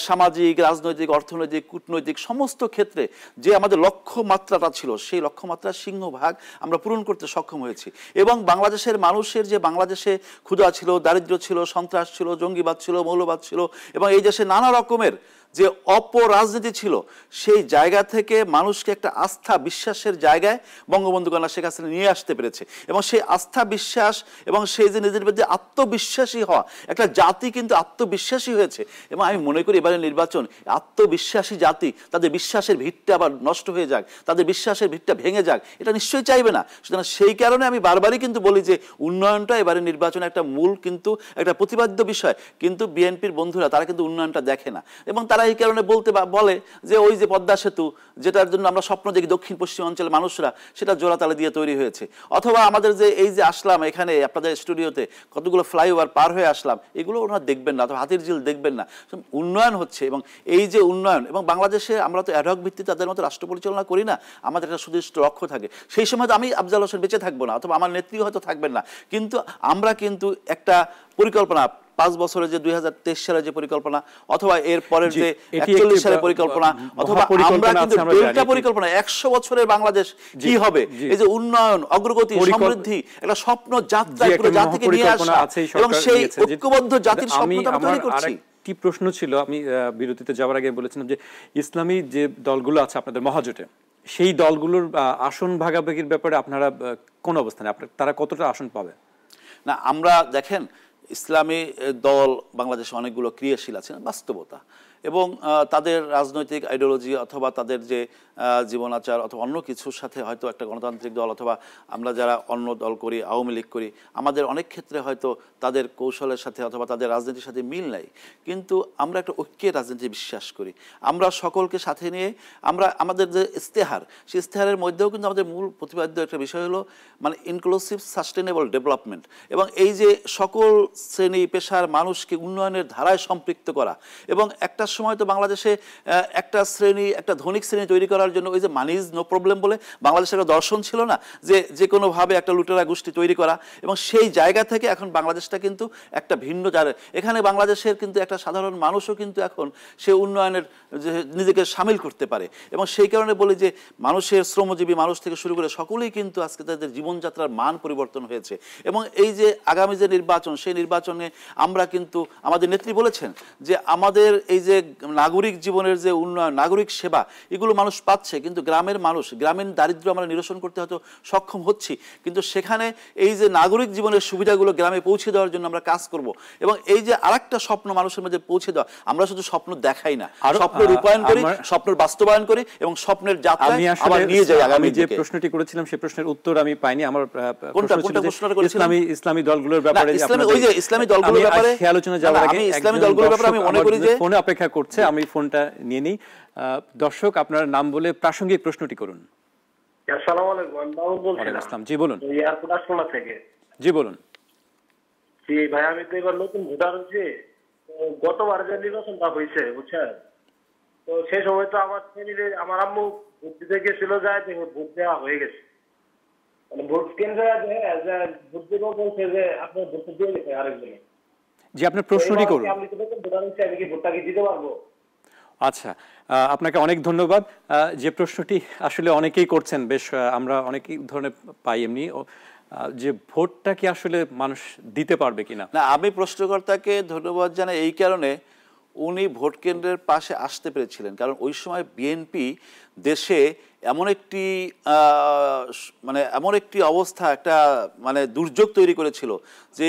সামাজিক রাজনৈতিক অর্থনৈতিক কূটনৈতিক সমস্ত ক্ষেত্রে যে আমাদের লক্ষ্যমাত্রাটা ছিল সেই লক্ষ্যমাত্রার সিংহভাগ আমরা পূরণ করতে সক্ষম হয়েছি এবং বাংলাদেশের মানুষের যে বাংলাদেশে ক্ষুধা ছিল দারিদ্র ছিল সন্ত্রাস ছিল জঙ্গিবাদ ছিল মৌলবাদ ছিল এবং এই দেশে নানা রকমের যে অপরাজনীতি ছিল সেই জায়গা থেকে মানুষকে একটা আস্থা বিশ্বাসের জায়গায় বঙ্গবন্ধু কন্যা শেখ হাসিনা নিয়ে আসতে পেরেছে এবং সেই আস্থা বিশ্বাস এবং সেই যে নিজের যে আত্মবিশ্বাসী হওয়া একটা জাতি কিন্তু আত্মবিশ্বাসী হয়েছে এবং আমি মনে করি এবারের নির্বাচন আত্মবিশ্বাসী জাতি তাদের বিশ্বাসের ভিতটা আবার নষ্ট হয়ে যাক তাদের বিশ্বাসের ভিতটা ভেঙে যাক এটা নিশ্চয়ই চাইবে না সুতরাং সেই কারণে আমি বারবারই কিন্তু বলি যে উন্নয়নটা এবারে নির্বাচনে একটা মূল কিন্তু একটা প্রতিবাদ্য বিষয় কিন্তু বিএনপির বন্ধুরা তারা কিন্তু উন্নয়নটা দেখে না এবং তারা এই কারণে বলতে বলে যে ওই যে পদ্মা সেতু যেটার জন্য আমরা স্বপ্ন দেখি দক্ষিণ পশ্চিম অঞ্চলের মানুষরা সেটা জোড়াতালে দিয়ে তৈরি হয়েছে অথবা আমাদের যে এই যে আসলাম এখানে আপনাদের স্টুডিওতে কতগুলো ফ্লাইওভার পার হয়ে আসলাম এগুলো ওনারা দেখবেন না অথবা হাতির ঝিল দেখবেন না উন্নয়ন হচ্ছে এবং এই যে উন্নয়ন এবং বাংলাদেশে আমরা তো অ্যাডহক ভিত্তিতে তাদের মতো রাষ্ট্র পরিচালনা করি না আমাদের একটা সুদৃষ্ট লক্ষ্য থাকে সেই সময় তো আমি আফজাল হোসেন বেঁচে থাকবো না অথবা আমার নেত্রী হয়তো থাকবেন না কিন্তু আমরা কিন্তু একটা পরিকল্পনা পাঁচ বছরে যে দুই সালে যে পরিকল্পনা অথবা এর পরের যে একচল্লিশ সালের পরিকল্পনা অথবা আমরা কিন্তু ডেল্টা পরিকল্পনা একশো বছরের বাংলাদেশ কি হবে এই যে উন্নয়ন অগ্রগতি সমৃদ্ধি একটা স্বপ্ন যাত্রা পুরো জাতিকে নিয়ে আসা এবং সেই ঐক্যবদ্ধ জাতির স্বপ্নটা তৈরি করছি কি প্রশ্ন ছিল আমি বিরতিতে যাওয়ার আগে বলেছিলাম যে ইসলামী যে দলগুলো আছে আপনাদের মহাজোটে সেই দলগুলোর আসন ভাগাভাগির ব্যাপারে আপনারা কোন অবস্থানে তারা কতটা আসন পাবে না আমরা দেখেন ইসলামী দল বাংলাদেশে অনেকগুলো ক্রিয়াশীল আছে বাস্তবতা এবং তাদের রাজনৈতিক আইডিওলজি অথবা তাদের যে জীবনাচার অথবা অন্য কিছুর সাথে হয়তো একটা গণতান্ত্রিক দল অথবা আমরা যারা অন্য দল করি আওয়ামী লীগ করি আমাদের অনেক ক্ষেত্রে হয়তো তাদের কৌশলের সাথে অথবা তাদের রাজনীতির সাথে মিল নাই কিন্তু আমরা একটা ঐক্যের রাজনীতি বিশ্বাস করি আমরা সকলকে সাথে নিয়ে আমরা আমাদের যে ইস্তেহার সেই ইস্তেহারের মধ্যেও কিন্তু আমাদের মূল প্রতিপাদ্য একটা বিষয় হলো মানে ইনক্লুসিভ সাস্টেনেবল ডেভেলপমেন্ট এবং এই যে সকল শ্রেণী পেশার মানুষকে উন্নয়নের ধারায় সম্পৃক্ত করা এবং একটা সময় তো বাংলাদেশে একটা শ্রেণী একটা ধনিক শ্রেণী তৈরি করার করার জন্য ওই যে মানি ইজ নো প্রবলেম বলে বাংলাদেশের একটা দর্শন ছিল না যে যে কোনোভাবে একটা লুটেরা গোষ্ঠী তৈরি করা এবং সেই জায়গা থেকে এখন বাংলাদেশটা কিন্তু একটা ভিন্ন যার এখানে বাংলাদেশের কিন্তু একটা সাধারণ মানুষও কিন্তু এখন সে উন্নয়নের যে নিজেকে সামিল করতে পারে এবং সেই কারণে বলি যে মানুষের শ্রমজীবী মানুষ থেকে শুরু করে সকলেই কিন্তু আজকে তাদের জীবনযাত্রার মান পরিবর্তন হয়েছে এবং এই যে আগামী যে নির্বাচন সেই নির্বাচনে আমরা কিন্তু আমাদের নেত্রী বলেছেন যে আমাদের এই যে নাগরিক জীবনের যে উন্নয়ন নাগরিক সেবা এগুলো মানুষ পাচ্ছে পাচ্ছে কিন্তু গ্রামের মানুষ গ্রামীণ দারিদ্র আমরা নিরসন করতে হয়তো সক্ষম হচ্ছি কিন্তু সেখানে এই যে নাগরিক জীবনের সুবিধাগুলো গ্রামে পৌঁছে দেওয়ার জন্য আমরা কাজ করব এবং এই যে আরেকটা স্বপ্ন মানুষের মধ্যে পৌঁছে দেওয়া আমরা শুধু স্বপ্ন দেখাই না স্বপ্ন রূপায়ণ করি স্বপ্নের বাস্তবায়ন করি এবং স্বপ্নের যাত্রা আমরা নিয়ে যাই আগামী যে প্রশ্নটি করেছিলাম সেই প্রশ্নের উত্তর আমি পাইনি আমার কোনটা কোনটা প্রশ্নটা করেছিলাম ইসলামী ইসলামী দলগুলোর ব্যাপারে ইসলামী ওই যে ইসলামী দলগুলোর ব্যাপারে আলোচনা যাওয়ার আগে ইসলামী দলগুলোর ব্যাপারে আমি মনে করি যে ফোনে অপেক্ষা করছে আমি ফোনটা নিয়ে নিই দর্শক আপনার নাম বলে প্রাসঙ্গিক প্রশ্নটি করুন জি বলুন জি বলুন জি তো সেই সময় তো আমার আম্মু ভোট দিতে গেছিল ভোট দেওয়া হয়ে গেছে মানে ভোট হ্যাঁ, ভোট দেবো বলছে যে আপনার ভোট যে প্রশ্নটি করুন আমি কি ভোটটা কি দিতে পারবো আচ্ছা আপনাকে অনেক ধন্যবাদ যে প্রশ্নটি আসলে অনেকেই করছেন বেশ আমরা অনেক ধরনের পাই এমনি যে ভোটটা কি আসলে মানুষ দিতে পারবে কিনা না আমি প্রশ্নকর্তাকে ধন্যবাদ জানাই এই কারণে উনি ভোট কেন্দ্রের পাশে আসতে পেরেছিলেন কারণ ওই সময় বিএনপি দেশে এমন একটি মানে এমন একটি অবস্থা একটা মানে দুর্যোগ তৈরি করেছিল যে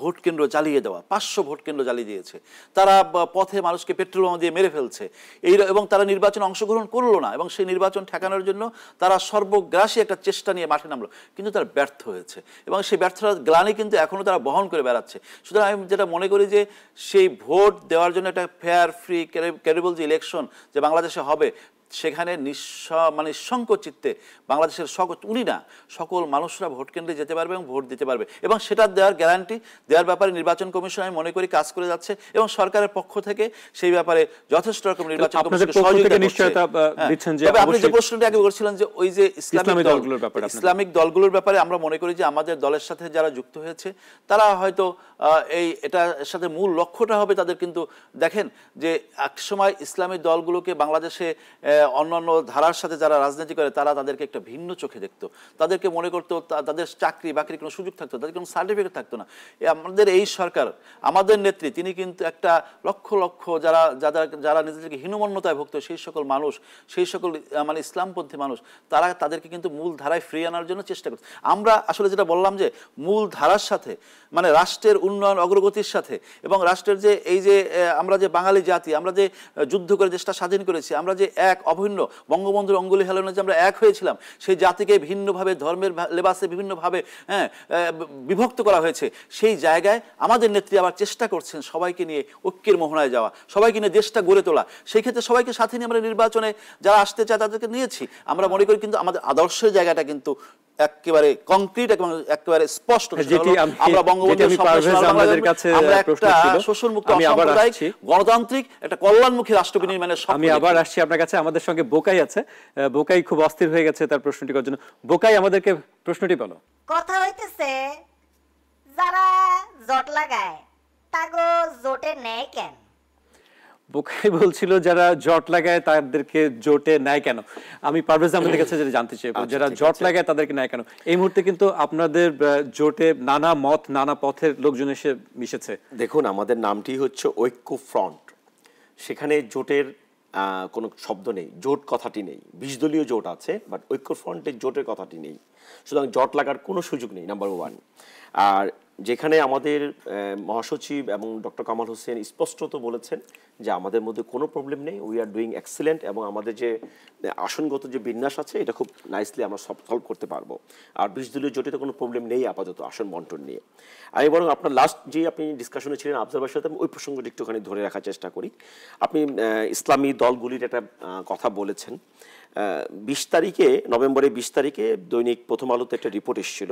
ভোট কেন্দ্র জ্বালিয়ে দেওয়া পাঁচশো ভোট কেন্দ্র জ্বালিয়ে দিয়েছে তারা পথে মানুষকে পেট্রোল বোমা দিয়ে মেরে ফেলছে এই এবং তারা নির্বাচন অংশগ্রহণ করলো না এবং সেই নির্বাচন ঠেকানোর জন্য তারা সর্বগ্রাসী একটা চেষ্টা নিয়ে মাঠে নামলো কিন্তু তারা ব্যর্থ হয়েছে এবং সেই ব্যর্থতা গ্লানি কিন্তু এখনও তারা বহন করে বেড়াচ্ছে সুতরাং আমি যেটা মনে করি যে সেই ভোট দেওয়ার জন্য একটা ফেয়ার ফ্রি ক্যারেবল যে ইলেকশন যে বাংলাদেশে হবে সেখানে নিঃস মানে চিত্তে বাংলাদেশের সক উনি না সকল মানুষরা ভোট কেন্দ্রে যেতে পারবে এবং ভোট দিতে পারবে এবং সেটা দেওয়ার গ্যারান্টি দেওয়ার ব্যাপারে নির্বাচন কমিশন আমি মনে করি কাজ করে যাচ্ছে এবং সরকারের পক্ষ থেকে সেই ব্যাপারে যথেষ্ট রকম নির্বাচন হ্যাঁ। তবে আপনি যে প্রশ্নটি আগে বলছিলেন যে ওই যে ইসলামিক দলগুলোর ব্যাপারে ইসলামিক দলগুলোর ব্যাপারে আমরা মনে করি যে আমাদের দলের সাথে যারা যুক্ত হয়েছে তারা হয়তো এই এটার সাথে মূল লক্ষ্যটা হবে তাদের কিন্তু দেখেন যে এক সময় ইসলামী দলগুলোকে বাংলাদেশে অন্যান্য ধারার সাথে যারা রাজনীতি করে তারা তাদেরকে একটা ভিন্ন চোখে দেখতো তাদেরকে মনে করতো তাদের চাকরি বাকরি কোনো সুযোগ থাকতো তাদের কোনো সার্টিফিকেট থাকতো না আমাদের এই সরকার আমাদের নেত্রী তিনি কিন্তু একটা লক্ষ লক্ষ যারা যাদের যারা নিজেদেরকে হীনমন্যতায় ভুক্ত সেই সকল মানুষ সেই সকল মানে ইসলামপন্থী মানুষ তারা তাদেরকে কিন্তু মূল ধারায় ফ্রি আনার জন্য চেষ্টা করছে আমরা আসলে যেটা বললাম যে মূল ধারার সাথে মানে রাষ্ট্রের উন্নয়ন অগ্রগতির সাথে এবং রাষ্ট্রের যে এই যে আমরা যে বাঙালি জাতি আমরা যে যুদ্ধ করে দেশটা স্বাধীন করেছি আমরা যে এক অভিন্ন বঙ্গবন্ধুর অঙ্গুলি হেলনে যে আমরা এক হয়েছিলাম সেই জাতিকে ভিন্নভাবে ধর্মের লেবাসে বিভিন্নভাবে হ্যাঁ, বিভক্ত করা হয়েছে সেই জায়গায় আমাদের নেত্রী আবার চেষ্টা করছেন সবাইকে নিয়ে ঐক্যের মোহনায় যাওয়া সবাইকে নিয়ে দেশটা গড়ে তোলা সেই ক্ষেত্রে সবাইকে সাথে নিয়ে আমরা নির্বাচনে যারা আসতে চায় তাদেরকে নিয়েছি আমরা মনে করি কিন্তু আমাদের আদর্শের জায়গাটা কিন্তু একেবারে কংক্রিট এবং একেবারে স্পষ্ট আমরা বঙ্গবন্ধুর কাছে আমরা একটা শোষণমুক্ত অসাম্প্রদায়িক গণতান্ত্রিক একটা কল্যাণমুখী রাষ্ট্র বিনির্মাণের আমি আবার আসছি আপনার কাছে আমাদের সঙ্গে বোকাই আছে বোকাই খুব অস্থির হয়ে গেছে তার প্রশ্নটি করার জন্য বোকাই আমাদেরকে প্রশ্নটি বলো কথা হইতেছে যারা জট লাগায় তাগো জোটে নেয় কেন বোকাই বলছিল যারা জট লাগায় তাদেরকে জোটে নেয় কেন আমি পারভেজ আমাদের কাছে যেটা জানতে চাই আচ্ছা, যারা জট লাগায় তাদেরকে নেয় কেন এই মুহূর্তে কিন্তু আপনাদের জোটে নানা মত নানা পথের লোকজন এসে মিশেছে দেখুন আমাদের নামটি হচ্ছে ঐক্য ফ্রন্ট সেখানে জোটের কোনো শব্দ নেই জোট কথাটি নেই বিশ দলীয় জোট আছে বাট ঐক্য ফ্রন্টের জোটের কথাটি নেই সুতরাং জট লাগার কোনো সুযোগ নেই নাম্বার ওয়ান আর যেখানে আমাদের মহাসচিব এবং ডক্টর কামাল হোসেন স্পষ্টত বলেছেন যে আমাদের মধ্যে কোনো প্রবলেম নেই উই আর ডুইং এক্সেলেন্ট এবং আমাদের যে আসনগত যে বিন্যাস আছে এটা খুব নাইসলি আমরা সলভ করতে পারবো আর বিশ দলীয় জোটে কোনো প্রবলেম নেই আপাতত আসন বন্টন নিয়ে আমি বরং আপনার লাস্ট যে আপনি ডিসকাশনে ছিলেন আফজালের সাথে আমি ওই প্রসঙ্গটি একটুখানি ধরে রাখার চেষ্টা করি আপনি ইসলামী দলগুলির একটা কথা বলেছেন বিশ তারিখে নভেম্বরের বিশ তারিখে দৈনিক প্রথম আলোতে একটা রিপোর্ট এসেছিল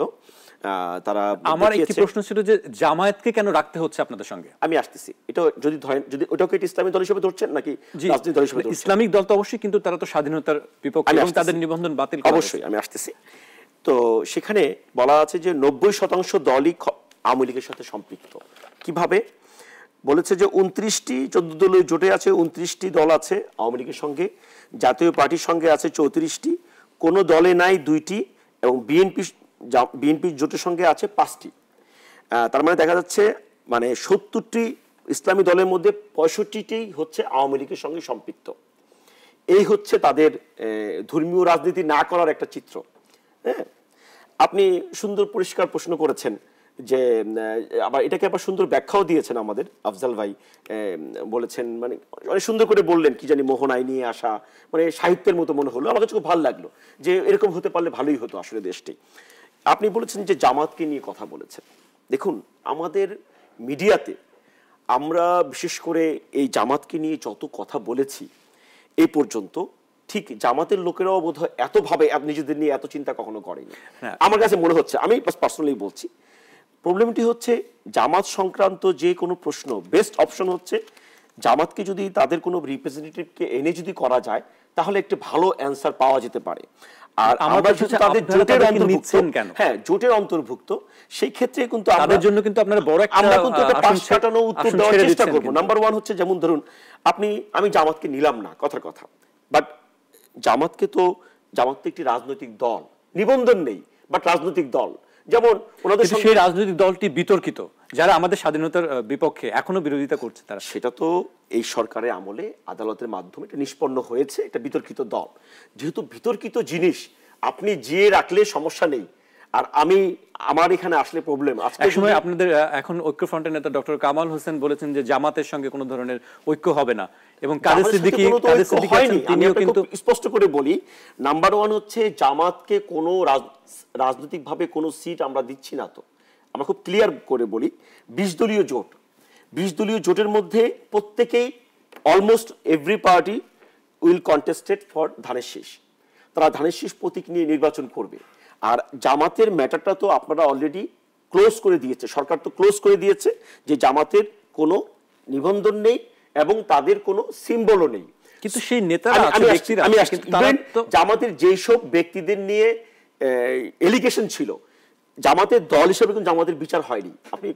তারা আমার একটি প্রশ্ন ছিল যে জামায়াতকে কেন রাখতে হচ্ছে আপনাদের সঙ্গে আমি আসতেছি এটা যদি ধরেন যদি ওটাকে ইসলামিক দল হিসেবে ধরছেন নাকি রাজনৈতিক দল হিসেবে ইসলামিক দল তো অবশ্যই কিন্তু তারা তো স্বাধীনতার বিপক্ষে এবং তাদের নিবন্ধন বাতিল অবশ্যই আমি আসতেছি তো সেখানে বলা আছে যে নব্বই শতাংশ দলই আওয়ামী লীগের সাথে সম্পৃক্ত কিভাবে বলেছে যে উনত্রিশটি চোদ্দ দলীয় জোটে আছে উনত্রিশটি দল আছে আওয়ামী লীগের সঙ্গে জাতীয় পার্টির সঙ্গে আছে চৌত্রিশটি কোনো দলে নাই দুইটি এবং বিএনপি বিএনপির জোটের সঙ্গে আছে পাঁচটি তার মানে দেখা যাচ্ছে মানে সত্তরটি ইসলামী দলের মধ্যে পঁয়ষট্টিটি হচ্ছে আওয়ামী লীগের সঙ্গে সম্পৃক্ত এই হচ্ছে তাদের ধর্মীয় রাজনীতি না করার একটা চিত্র হ্যাঁ আপনি সুন্দর পরিষ্কার প্রশ্ন করেছেন যে আবার এটাকে আবার সুন্দর ব্যাখ্যাও দিয়েছেন আমাদের আফজাল ভাই বলেছেন মানে অনেক সুন্দর করে বললেন কি জানি মোহনায় নিয়ে আসা মানে সাহিত্যের মতো মনে হলো আমার কাছে খুব ভালো লাগলো যে এরকম হতে পারলে ভালোই হতো আসলে দেশটি আপনি বলেছেন যে জামাতকে নিয়ে কথা বলেছেন দেখুন আমাদের মিডিয়াতে আমরা বিশেষ করে এই জামাতকে নিয়ে যত কথা বলেছি এ পর্যন্ত ঠিক জামাতের লোকেরাও বোধ হয় এতভাবে নিজেদের নিয়ে এত চিন্তা কখনো করেনি আমার কাছে মনে হচ্ছে আমি পার্সোনালি বলছি প্রবলেমটি হচ্ছে জামাত সংক্রান্ত যে কোনো প্রশ্ন বেস্ট অপশন হচ্ছে জামাতকে যদি তাদের কোনো রিপ্রেজেন্টেটিভকে এনে যদি করা যায় তাহলে একটি ভালো অ্যান্সার পাওয়া যেতে পারে আর তাদের জোটের অন্তর্ভুক্ত কেন হ্যাঁ জোটের অন্তর্ভুক্ত সেই ক্ষেত্রে কিন্তু আমাদের জন্য কিন্তু আপনারা বড় একটা আমরা কিন্তু একটা পাশ কাটানো উত্তর দেওয়ার চেষ্টা করব নাম্বার ওয়ান হচ্ছে যেমন ধরুন আপনি আমি জামাতকে নিলাম না কথার কথা বাট জামাতকে তো জামাত তো একটি রাজনৈতিক দল নিবন্ধন নেই বাট রাজনৈতিক দল যেমন ওনাদের সেই রাজনৈতিক দলটি বিতর্কিত যারা আমাদের স্বাধীনতার বিপক্ষে এখনো বিরোধিতা করছে তারা সেটা তো এই সরকারের আমলে আদালতের মাধ্যমে এটা নিষ্পন্ন হয়েছে এটা বিতর্কিত দল যেহেতু বিতর্কিত জিনিস আপনি জিয়ে রাখলে সমস্যা নেই আর আমি আমার এখানে আসলে প্রবলেম আজকে সময় আপনাদের এখন ঐক্যফ্রন্টের নেতা ডক্টর কামাল হোসেন বলেছেন যে জামাতের সঙ্গে কোনো ধরনের ঐক্য হবে না এবং কাদের সিদ্দিকী কাদের সিদ্দিকী আছেন তিনিও কিন্তু স্পষ্ট করে বলি নাম্বার ওয়ান হচ্ছে জামাতকে কোনো রাজনৈতিকভাবে কোনো সিট আমরা দিচ্ছি না তো আমরা খুব ক্লিয়ার করে বলি বিশ দলীয় জোট বিশ দলীয় জোটের মধ্যে প্রত্যেকেই almost every party will contested for ধানের শীষ তারা ধানের শীষ প্রতীক নিয়ে নির্বাচন করবে আর জামাতের ম্যাটারটা তো আপনারা অলরেডি ক্লোজ করে দিয়েছে সরকার তো ক্লোজ করে দিয়েছে যে জামাতের কোনো নিবন্ধন নেই এবং তাদের কোনো সিম্বলও নেই কিন্তু সেই নেতারা জামাতের যেসব ব্যক্তিদের নিয়ে এলিগেশন ছিল জামাতের দল হিসেবে কিন্তু জামাতের বিচার হয়নি আপনি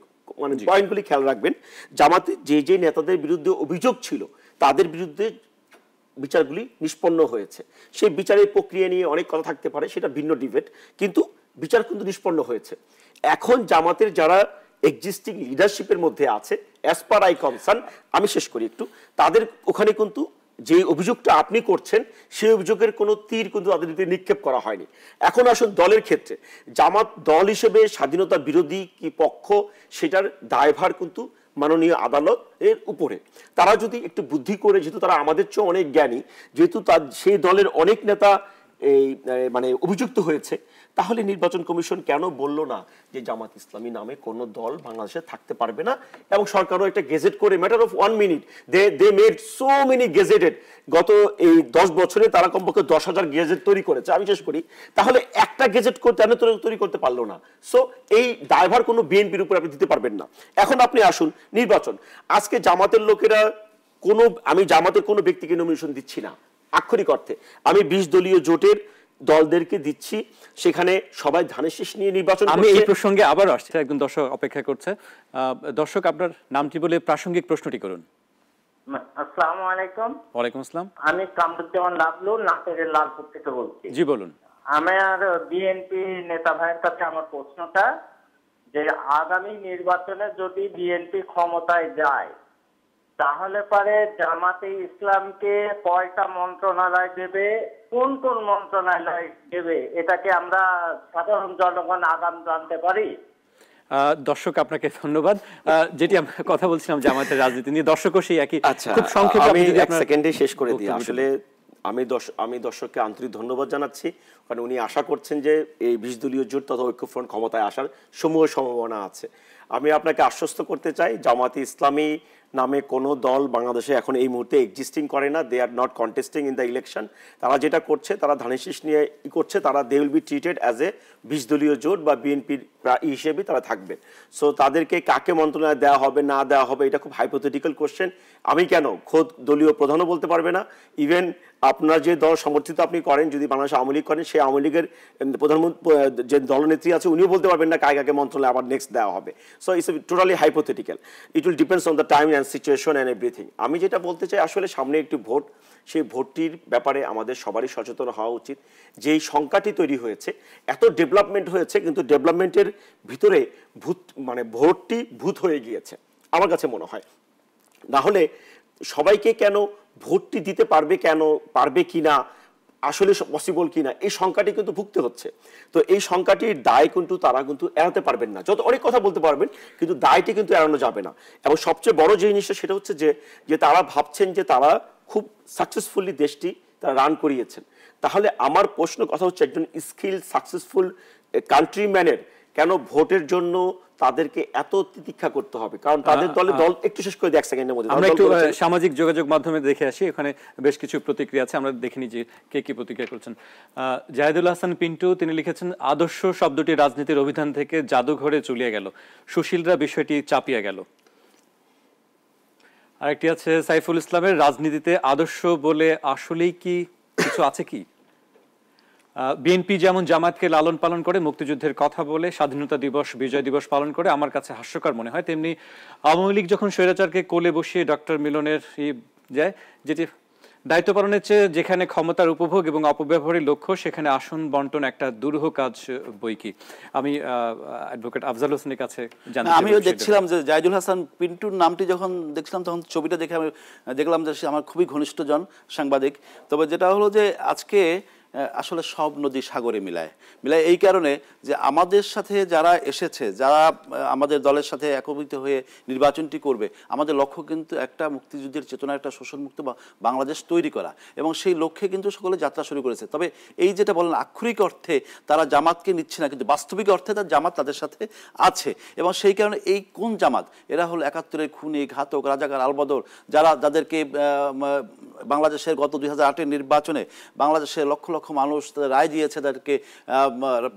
মানে পয়েন্টগুলি খেয়াল রাখবেন জামাতে যে যে নেতাদের বিরুদ্ধে অভিযোগ ছিল তাদের বিরুদ্ধে বিচারগুলি নিষ্পন্ন হয়েছে সেই বিচারের প্রক্রিয়া নিয়ে অনেক কথা থাকতে পারে সেটা ভিন্ন ডিবেট কিন্তু বিচার কিন্তু নিষ্পন্ন হয়েছে এখন জামাতের যারা এক্সিস্টিং লিডারশিপের মধ্যে আছে অ্যাজ পার আই কনসার্ন আমি শেষ করি একটু তাদের ওখানে কিন্তু যে অভিযোগটা আপনি করছেন সেই অভিযোগের কোনো তীর কিন্তু তাদের দিকে নিক্ষেপ করা হয়নি এখন আসুন দলের ক্ষেত্রে জামাত দল হিসেবে স্বাধীনতা বিরোধী কি পক্ষ সেটার দায়ভার কিন্তু মাননীয় আদালত এর উপরে তারা যদি একটু বুদ্ধি করে যেহেতু তারা আমাদের চেয়ে অনেক জ্ঞানী যেহেতু তার সেই দলের অনেক নেতা এই মানে অভিযুক্ত হয়েছে তাহলে নির্বাচন কমিশন কেন বলল না যে জামাত ইসলামী নামে কোনো দল বাংলাদেশে থাকতে পারবে না এবং সরকারও একটা গেজেট করে matter of one minute they they made so many gazetted গত এই দশ বছরে তারা কমপক্ষে দশ হাজার গেজেট তৈরি করেছে আমি শেষ করি তাহলে একটা গেজেট করতে আমি তৈরি করতে পারলো না সো এই ড্রাইভার কোনো বিএনপির উপর আপনি দিতে পারবেন না এখন আপনি আসুন নির্বাচন আজকে জামাতের লোকেরা কোনো আমি জামাতের কোনো ব্যক্তিকে নমিনেশন দিচ্ছি না আক্ষরিক অর্থে আমি বিশ দলীয় জোটের দলদেরকে দিচ্ছি সেখানে সবাই ধানের শীষ নিয়ে নির্বাচন আমি এই প্রসঙ্গে আবার আসছি একজন দর্শক অপেক্ষা করছে দর্শক আপনার নামটি বলে প্রাসঙ্গিক প্রশ্নটি করুন আসসালামু আলাইকুম ওয়ালাইকুম আসসালাম আমি লাভলু নাটোরের লালপুর থেকে বলছি জি বলুন আমার বিএনপি নেতা ভাইয়ের কাছে আমার প্রশ্নটা যে আগামী নির্বাচনে যদি বিএনপি ক্ষমতায় যায় তাহলে পরে জামাতে ইসলামকে কয়টা মন্ত্রণালয় দেবে কোন কোন মন্ত্রণালয় দেবে এটাকে আমরা সাধারণ জনগণ আগাম জানতে পারি দর্শক আপনাকে ধন্যবাদ যেটি আমরা কথা বলছিলাম জামাতের রাজনীতি নিয়ে দর্শকও সেই একই আচ্ছা, খুব সংক্ষেপে আমি এক সেকেন্ডে শেষ করে দিই আসলে আমি আমি দর্শককে আন্তরিক ধন্যবাদ জানাচ্ছি কারণ উনি আশা করছেন যে এই বিশ দলীয় জোট তথা ঐক্যফ্রন্ট ক্ষমতায় আসার সমূহ সম্ভাবনা আছে আমি আপনাকে আশ্বস্ত করতে চাই জামাতে ইসলামী নামে কোনো দল বাংলাদেশে এখন এই মুহূর্তে এক্সিস্টিং করে না they are not contesting in the election তারা যেটা করছে তারা ধানেশিস নিয়ে ই করছে তারা they will be treated as a বিশ দলীয় জোট বা বিএনপির হিসেবে তারা থাকবে সো তাদেরকে কাকে মন্ত্রণালয় দেওয়া হবে না দেওয়া হবে এটা খুব হাইপোথেটিক্যাল কোশ্চেন আমি কেন খোদ দলীয় প্রধানও বলতে পারবে না ইভেন আপনার যে দল সমর্থিত আপনি করেন যদি বাংলাদেশ আওয়ামী লীগ করেন সেই আওয়ামী লীগের প্রধানমন্ত্রী যে দলনেত্রী আছে উনিও বলতে পারবেন না কাকে কাকে আবার নেক্সট দেওয়া হবে so it's totally hypothetical it will depends on the time and situation and everything আমি যেটা বলতে চাই আসলে সামনে একটি ভোট সেই ভোটটির ব্যাপারে আমাদের সবারই সচেতন হওয়া উচিত যেই সংখ্যাটি তৈরি হয়েছে এত ডেভেলপমেন্ট হয়েছে কিন্তু ডেভেলপমেন্টের ভিতরে ভূত মানে ভোটটি ভূত হয়ে গিয়েছে আমার কাছে মনে হয় না হলে সবাইকে কেন ভর্তি দিতে পারবে কেন পারবে কি না আসলে পসিবল কিনা এই সংখ্যাটি কিন্তু ভুগতে হচ্ছে তো এই সংখ্যাটির দায় কিন্তু তারা কিন্তু এড়াতে পারবেন না যত অনেক কথা বলতে পারবেন কিন্তু দায়টি কিন্তু এড়ানো যাবে না এবং সবচেয়ে বড় যে জিনিসটা সেটা হচ্ছে যে যে তারা ভাবছেন যে তারা খুব সাকসেসফুলি দেশটি তারা রান করিয়েছেন তাহলে আমার প্রশ্ন কথা হচ্ছে একজন স্কিল সাকসেসফুল কান্ট্রিম্যানের কেন ভোটের জন্য তাদেরকে এত তিতিক্ষা করতে হবে কারণ তাদের দলে দল একটু শেষ করে এক সেকেন্ডের মধ্যে আমরা একটু সামাজিক যোগাযোগ মাধ্যমে দেখে আসি এখানে বেশ কিছু প্রতিক্রিয়া আছে আমরা দেখিনি যে কে কি প্রতিক্রিয়া করছেন জাহেদুল হাসান পিন্টু তিনি লিখেছেন আদর্শ শব্দটি রাজনীতির অভিধান থেকে জাদুঘরে চলিয়ে গেল সুশীলরা বিষয়টি চাপিয়ে গেল আরেকটি আছে সাইফুল ইসলামের রাজনীতিতে আদর্শ বলে আসলেই কি কিছু আছে কি বিএনপি যেমন জামাতকে লালন পালন করে মুক্তিযুদ্ধের কথা বলে স্বাধীনতা দিবস বিজয় দিবস পালন করে আমার কাছে হাস্যকর মনে হয় তেমনি আওয়ামী লীগ যখন স্বৈরাচারকে কোলে বসিয়ে ডক্টর মিলনের যায় যেটি দায়িত্ব পালনের চেয়ে যেখানে ক্ষমতার উপভোগ এবং অপব্যবহারের লক্ষ্য সেখানে আসন বন্টন একটা দুরূহ কাজ বই কি আমি অ্যাডভোকেট আফজাল হোসেনের কাছে জানতে আমিও দেখছিলাম যে জায়দুল হাসান পিন্টুর নামটি যখন দেখছিলাম তখন ছবিটা দেখে আমি দেখলাম যে সে আমার খুবই ঘনিষ্ঠজন সাংবাদিক তবে যেটা হলো যে আজকে আসলে সব নদী সাগরে মিলায় মিলায় এই কারণে যে আমাদের সাথে যারা এসেছে যারা আমাদের দলের সাথে একভূত হয়ে নির্বাচনটি করবে আমাদের লক্ষ্য কিন্তু একটা মুক্তিযুদ্ধের চেতনা একটা শোষণমুক্ত বা বাংলাদেশ তৈরি করা এবং সেই লক্ষ্যে কিন্তু সকলে যাত্রা শুরু করেছে তবে এই যেটা বলেন আক্ষরিক অর্থে তারা জামাতকে নিচ্ছে না কিন্তু বাস্তবিক অর্থে তার জামাত তাদের সাথে আছে এবং সেই কারণে এই কোন জামাত এরা হলো একাত্তরের খুনি ঘাতক রাজাকার আলবদর যারা যাদেরকে বাংলাদেশের গত দুই হাজার আটের নির্বাচনে বাংলাদেশের লক্ষ লক্ষ লক্ষ মানুষ তাদের রায় দিয়েছে তাদেরকে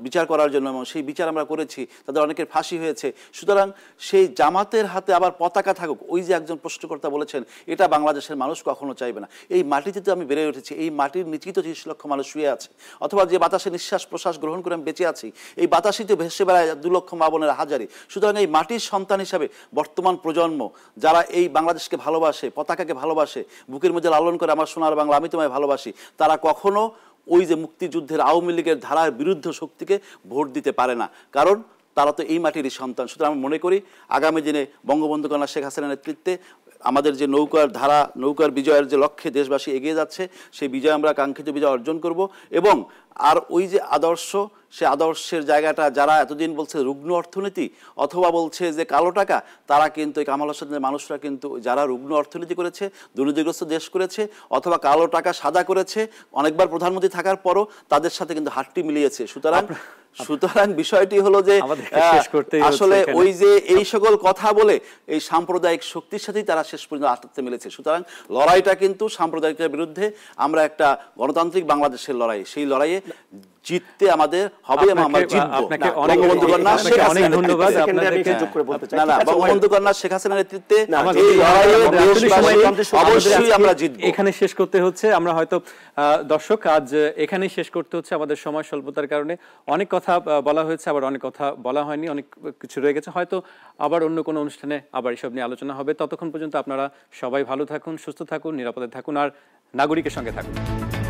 বিচার করার জন্য এবং সেই বিচার আমরা করেছি তাদের অনেকের ফাঁসি হয়েছে সুতরাং সেই জামাতের হাতে আবার পতাকা থাকুক ওই যে একজন প্রশ্নকর্তা বলেছেন এটা বাংলাদেশের মানুষ কখনো চাইবে না এই মাটিতে তো আমি বেড়ে উঠেছি এই মাটির নিচেই তো তিরিশ লক্ষ মানুষ শুয়ে আছে অথবা যে বাতাসে নিঃশ্বাস প্রশ্বাস গ্রহণ করে আমি বেঁচে আছি এই বাতাসে তো ভেসে বেড়ায় দু লক্ষ মা বোনের হাজারি সুতরাং এই মাটির সন্তান হিসাবে বর্তমান প্রজন্ম যারা এই বাংলাদেশকে ভালোবাসে পতাকাকে ভালোবাসে বুকের মধ্যে লালন করে আমার সোনার বাংলা আমি তোমায় ভালোবাসি তারা কখনো ওই যে মুক্তিযুদ্ধের আওয়ামী লীগের ধারার বিরুদ্ধ শক্তিকে ভোট দিতে পারে না কারণ তারা তো এই মাটিরই সন্তান সুতরাং আমি মনে করি আগামী দিনে বঙ্গবন্ধু কন্যা শেখ হাসিনার নেতৃত্বে আমাদের যে নৌকার ধারা নৌকার বিজয়ের যে লক্ষ্যে দেশবাসী এগিয়ে যাচ্ছে সেই বিজয় আমরা কাঙ্ক্ষিত বিজয় অর্জন করব এবং আর ওই যে আদর্শ সে আদর্শের জায়গাটা যারা এতদিন বলছে রুগ্ন অর্থনীতি অথবা বলছে যে কালো টাকা তারা কিন্তু এই কামাল হোসেনের মানুষরা কিন্তু যারা রুগ্ন অর্থনীতি করেছে দুর্নীতিগ্রস্ত দেশ করেছে অথবা কালো টাকা সাদা করেছে অনেকবার প্রধানমন্ত্রী থাকার পরও তাদের সাথে কিন্তু হাটটি মিলিয়েছে সুতরাং সুতরাং বিষয়টি হলো যে আসলে ওই যে এই সকল কথা বলে এই সাম্প্রদায়িক শক্তির সাথেই তারা শেষ পর্যন্ত আটকাতে মিলেছে সুতরাং লড়াইটা কিন্তু সাম্প্রদায়িকের বিরুদ্ধে আমরা একটা গণতান্ত্রিক বাংলাদেশের লড়াই সেই লড়াইয়ে জিততে আমাদের হবে আমরা জিতব অনেক বঙ্গবন্ধু কন্যা শেখ অনেক ধন্যবাদ আপনাদেরকে যোগ করে বলতে চাই না না বঙ্গবন্ধু কন্যা শেখ হাসিনার নেতৃত্বে এই লড়াইয়ে অবশ্যই আমরা জিতব এখানে শেষ করতে হচ্ছে আমরা হয়তো দর্শক আজ এখানেই শেষ করতে হচ্ছে আমাদের সময় স্বল্পতার কারণে অনেক কথা বলা হয়েছে আবার অনেক কথা বলা হয়নি অনেক কিছু রয়ে গেছে হয়তো আবার অন্য কোনো অনুষ্ঠানে আবার এসব নিয়ে আলোচনা হবে ততক্ষণ পর্যন্ত আপনারা সবাই ভালো থাকুন সুস্থ থাকুন নিরাপদে থাকুন আর নাগরিকের সঙ্গে থাকুন